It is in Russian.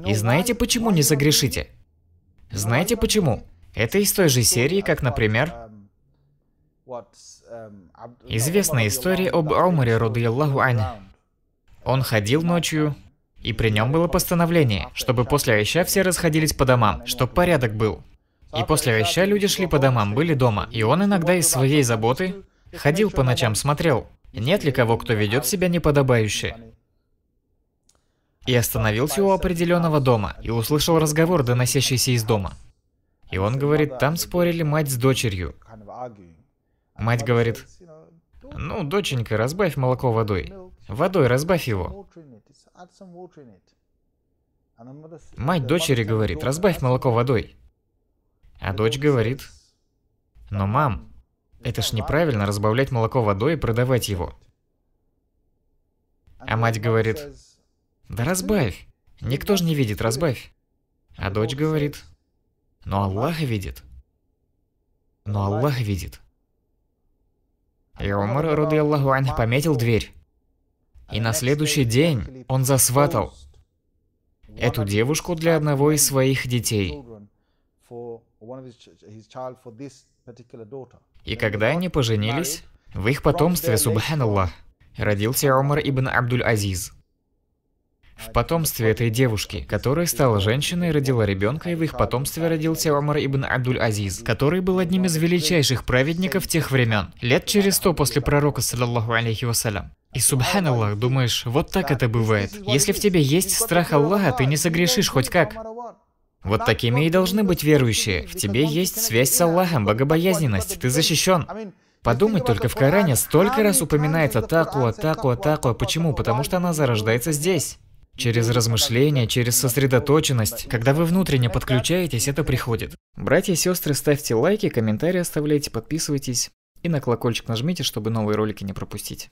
И ну, знаете, почему не загрешите? Знаете почему? Это из той же серии, как, например, известная история об Аумаре, радиаллаху ань. Он ходил ну, ночью, и при нем было постановление, чтобы после Айща все расходились по домам, чтобы порядок был. И после Айща люди шли по домам, были дома, и он иногда из своей заботы ходил по ночам, смотрел, нет ли кого, кто ведет себя неподобающе и остановился у определенного дома и услышал разговор, доносящийся из дома. И он говорит, там спорили мать с дочерью. Мать говорит, ну, доченька, разбавь молоко водой. Водой разбавь его. Мать дочери говорит, разбавь молоко водой. А дочь говорит, но мам, это ж неправильно разбавлять молоко водой и продавать его. А мать говорит, да разбавь. Никто же не видит, разбавь. А дочь говорит. Но Аллах видит. Но Аллах видит. И Умар, роды Аллаху Ань, пометил дверь. И на следующий день он засватал эту девушку для одного из своих детей. И когда они поженились, в их потомстве, субханаллах, родился Умар ибн Абдул азиз в потомстве этой девушки, которая стала женщиной, родила ребенка, и в их потомстве родился Омар ибн Абдуль-Азиз, который был одним из величайших праведников тех времен, лет через сто после пророка, саллаллаху алейхи вассалям. И субханаллах, думаешь, вот так это бывает. Если в тебе есть страх Аллаха, ты не согрешишь хоть как. Вот такими и должны быть верующие. В тебе есть связь с Аллахом, богобоязненность, ты защищен. Подумать только, в Коране столько раз упоминается такуа, такуа, такуа. Почему? Потому что она зарождается здесь. Через размышления, через сосредоточенность. Когда вы внутренне подключаетесь, это приходит. Братья и сестры, ставьте лайки, комментарии оставляйте, подписывайтесь. И на колокольчик нажмите, чтобы новые ролики не пропустить.